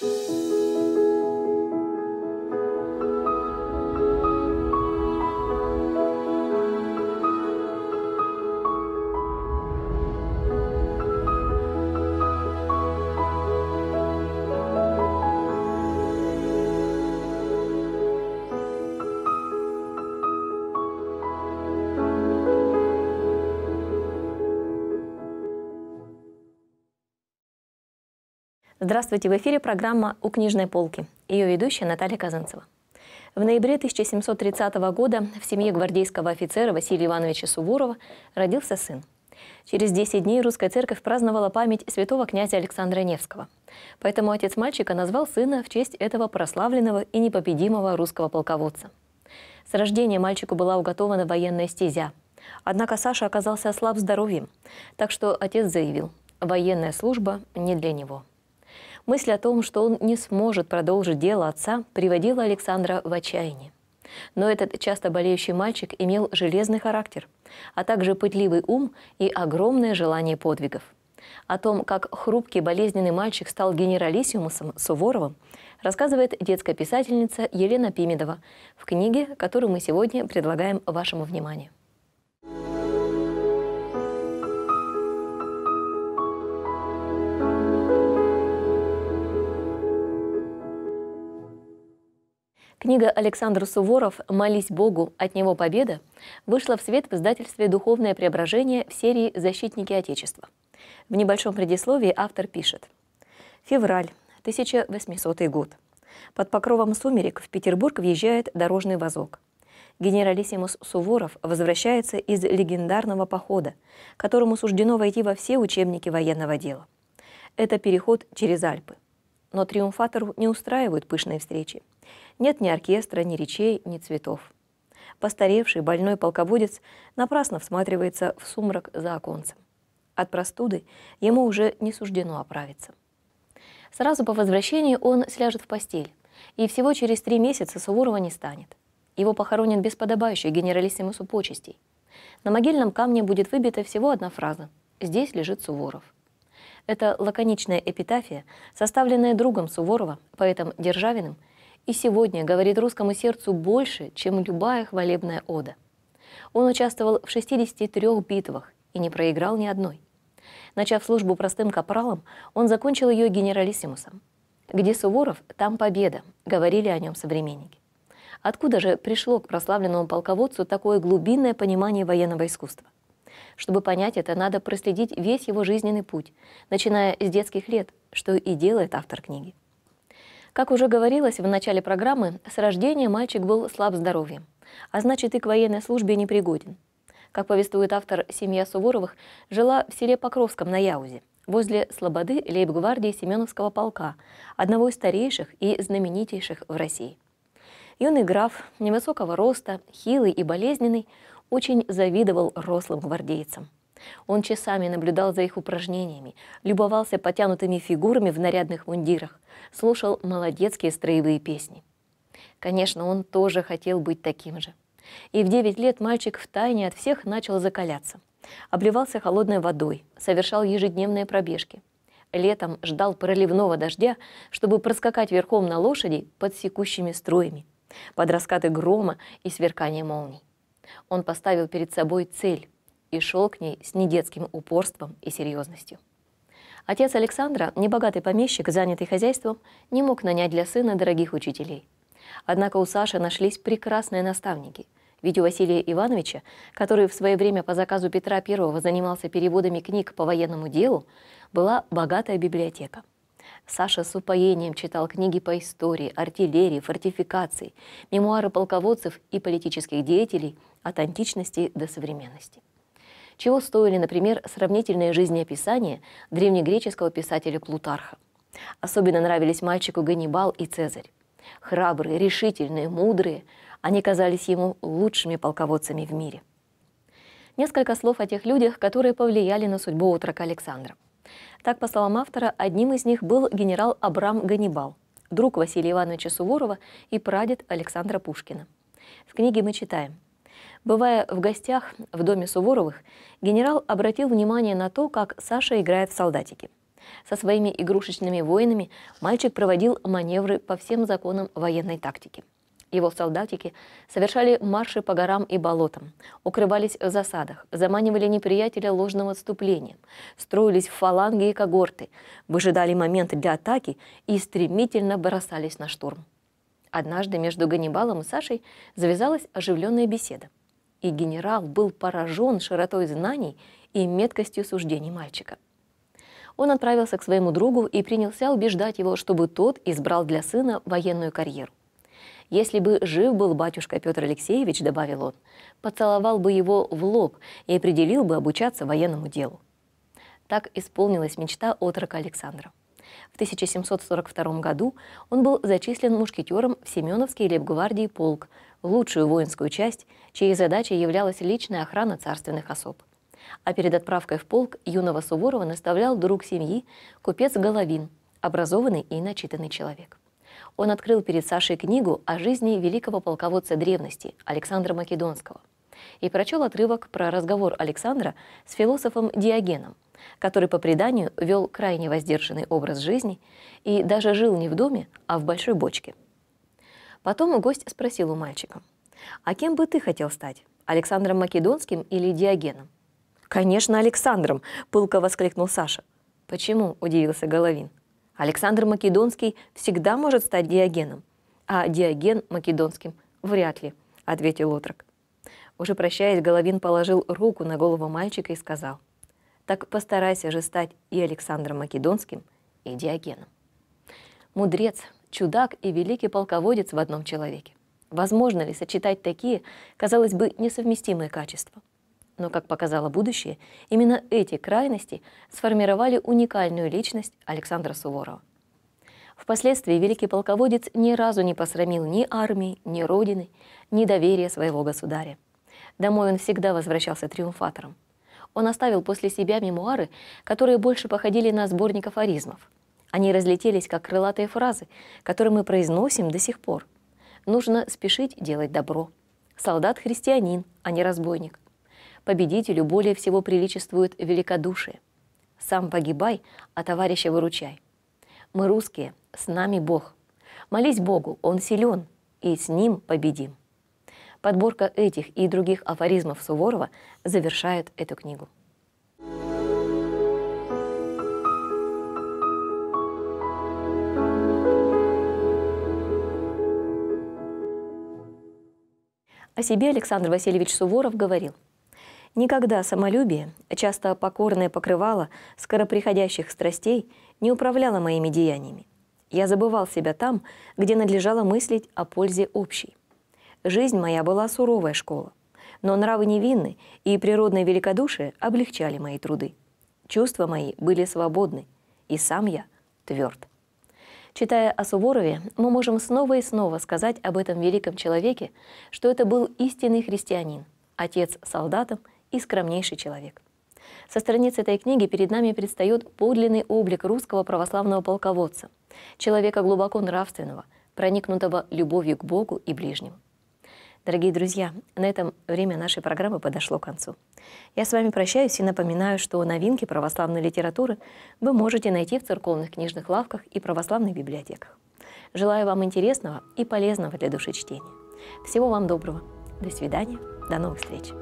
thank you Здравствуйте, в эфире программа «У книжной полки». Ее ведущая Наталья Казанцева. В ноябре 1730 года в семье гвардейского офицера Василия Ивановича Суворова родился сын. Через 10 дней русская церковь праздновала память святого князя Александра Невского. Поэтому отец мальчика назвал сына в честь этого прославленного и непобедимого русского полководца. С рождения мальчику была уготована военная стезя. Однако Саша оказался слаб здоровьем, так что отец заявил, военная служба не для него – Мысль о том, что он не сможет продолжить дело отца, приводила Александра в отчаяние. Но этот часто болеющий мальчик имел железный характер, а также пытливый ум и огромное желание подвигов. О том, как хрупкий болезненный мальчик стал генералиссимусом Суворовым, рассказывает детская писательница Елена Пимедова в книге, которую мы сегодня предлагаем вашему вниманию. Книга Александра Суворов «Молись Богу, от него победа» вышла в свет в издательстве «Духовное преображение» в серии «Защитники Отечества». В небольшом предисловии автор пишет. Февраль, 1800 год. Под покровом сумерек в Петербург въезжает дорожный вазок. Генералиссимус Суворов возвращается из легендарного похода, которому суждено войти во все учебники военного дела. Это переход через Альпы. Но триумфатору не устраивают пышные встречи – нет ни оркестра, ни речей, ни цветов. Постаревший, больной полководец напрасно всматривается в сумрак за оконцем. От простуды ему уже не суждено оправиться. Сразу по возвращении он сляжет в постель, и всего через три месяца Суворова не станет. Его похоронят без подобающей генералиссимусу почестей. На могильном камне будет выбита всего одна фраза «Здесь лежит Суворов». Это лаконичная эпитафия, составленная другом Суворова, поэтом Державиным – и сегодня говорит русскому сердцу больше, чем любая хвалебная ода. Он участвовал в 63 битвах и не проиграл ни одной. Начав службу простым капралом, он закончил ее генералиссимусом. «Где Суворов, там победа», — говорили о нем современники. Откуда же пришло к прославленному полководцу такое глубинное понимание военного искусства? Чтобы понять это, надо проследить весь его жизненный путь, начиная с детских лет, что и делает автор книги. Как уже говорилось в начале программы, с рождения мальчик был слаб здоровьем, а значит и к военной службе непригоден. Как повествует автор, семья Суворовых жила в селе Покровском на Яузе, возле слободы лейб-гвардии Семеновского полка, одного из старейших и знаменитейших в России. Юный граф, невысокого роста, хилый и болезненный, очень завидовал рослым гвардейцам – он часами наблюдал за их упражнениями, любовался потянутыми фигурами в нарядных мундирах, слушал молодецкие строевые песни. Конечно, он тоже хотел быть таким же. И в 9 лет мальчик втайне от всех начал закаляться. Обливался холодной водой, совершал ежедневные пробежки. Летом ждал проливного дождя, чтобы проскакать верхом на лошади под секущими струями, под раскаты грома и сверкание молний. Он поставил перед собой цель и шел к ней с недетским упорством и серьезностью. Отец Александра, небогатый помещик, занятый хозяйством, не мог нанять для сына дорогих учителей. Однако у Саши нашлись прекрасные наставники. Ведь у Василия Ивановича, который в свое время по заказу Петра I занимался переводами книг по военному делу, была богатая библиотека. Саша с упоением читал книги по истории, артиллерии, фортификации, мемуары полководцев и политических деятелей от античности до современности чего стоили, например, сравнительные жизнеописания древнегреческого писателя Плутарха. Особенно нравились мальчику Ганнибал и Цезарь. Храбрые, решительные, мудрые, они казались ему лучшими полководцами в мире. Несколько слов о тех людях, которые повлияли на судьбу отрока Александра. Так, по словам автора, одним из них был генерал Абрам Ганнибал, друг Василия Ивановича Суворова и прадед Александра Пушкина. В книге мы читаем – Бывая в гостях в доме Суворовых, генерал обратил внимание на то, как Саша играет в солдатики. Со своими игрушечными воинами мальчик проводил маневры по всем законам военной тактики. Его солдатики совершали марши по горам и болотам, укрывались в засадах, заманивали неприятеля ложным отступлением, строились в фаланги и когорты, выжидали моменты для атаки и стремительно бросались на штурм. Однажды между Ганнибалом и Сашей завязалась оживленная беседа и генерал был поражен широтой знаний и меткостью суждений мальчика. Он отправился к своему другу и принялся убеждать его, чтобы тот избрал для сына военную карьеру. «Если бы жив был батюшка Петр Алексеевич», — добавил он, — «поцеловал бы его в лоб и определил бы обучаться военному делу». Так исполнилась мечта отрока Александра. В 1742 году он был зачислен мушкетером в Семеновский лейбгвардии полк, лучшую воинскую часть, чьей задачей являлась личная охрана царственных особ. А перед отправкой в полк юного Суворова наставлял друг семьи, купец Головин, образованный и начитанный человек. Он открыл перед Сашей книгу о жизни великого полководца древности Александра Македонского и прочел отрывок про разговор Александра с философом Диогеном, который по преданию вел крайне воздержанный образ жизни и даже жил не в доме, а в большой бочке – Потом гость спросил у мальчика, «А кем бы ты хотел стать? Александром Македонским или Диогеном?» «Конечно, Александром!» – пылко воскликнул Саша. «Почему?» – удивился Головин. «Александр Македонский всегда может стать Диогеном, а Диоген Македонским вряд ли», – ответил отрок. Уже прощаясь, Головин положил руку на голову мальчика и сказал, «Так постарайся же стать и Александром Македонским, и Диогеном». Мудрец, чудак и великий полководец в одном человеке. Возможно ли сочетать такие, казалось бы, несовместимые качества? Но, как показало будущее, именно эти крайности сформировали уникальную личность Александра Суворова. Впоследствии великий полководец ни разу не посрамил ни армии, ни родины, ни доверия своего государя. Домой он всегда возвращался триумфатором. Он оставил после себя мемуары, которые больше походили на сборник афоризмов – они разлетелись, как крылатые фразы, которые мы произносим до сих пор. Нужно спешить делать добро. Солдат – христианин, а не разбойник. Победителю более всего приличествует великодушие. Сам погибай, а товарища выручай. Мы русские, с нами Бог. Молись Богу, Он силен, и с Ним победим. Подборка этих и других афоризмов Суворова завершает эту книгу. О себе Александр Васильевич Суворов говорил. Никогда самолюбие, часто покорное покрывало скороприходящих страстей, не управляло моими деяниями. Я забывал себя там, где надлежало мыслить о пользе общей. Жизнь моя была суровая школа, но нравы невинны и природное великодушие облегчали мои труды. Чувства мои были свободны, и сам я тверд. Читая о Суворове, мы можем снова и снова сказать об этом великом человеке, что это был истинный христианин, отец солдатам и скромнейший человек. Со страниц этой книги перед нами предстает подлинный облик русского православного полководца, человека глубоко нравственного, проникнутого любовью к Богу и ближнему. Дорогие друзья, на этом время нашей программы подошло к концу. Я с вами прощаюсь и напоминаю, что новинки православной литературы вы можете найти в церковных книжных лавках и православных библиотеках. Желаю вам интересного и полезного для души чтения. Всего вам доброго. До свидания. До новых встреч.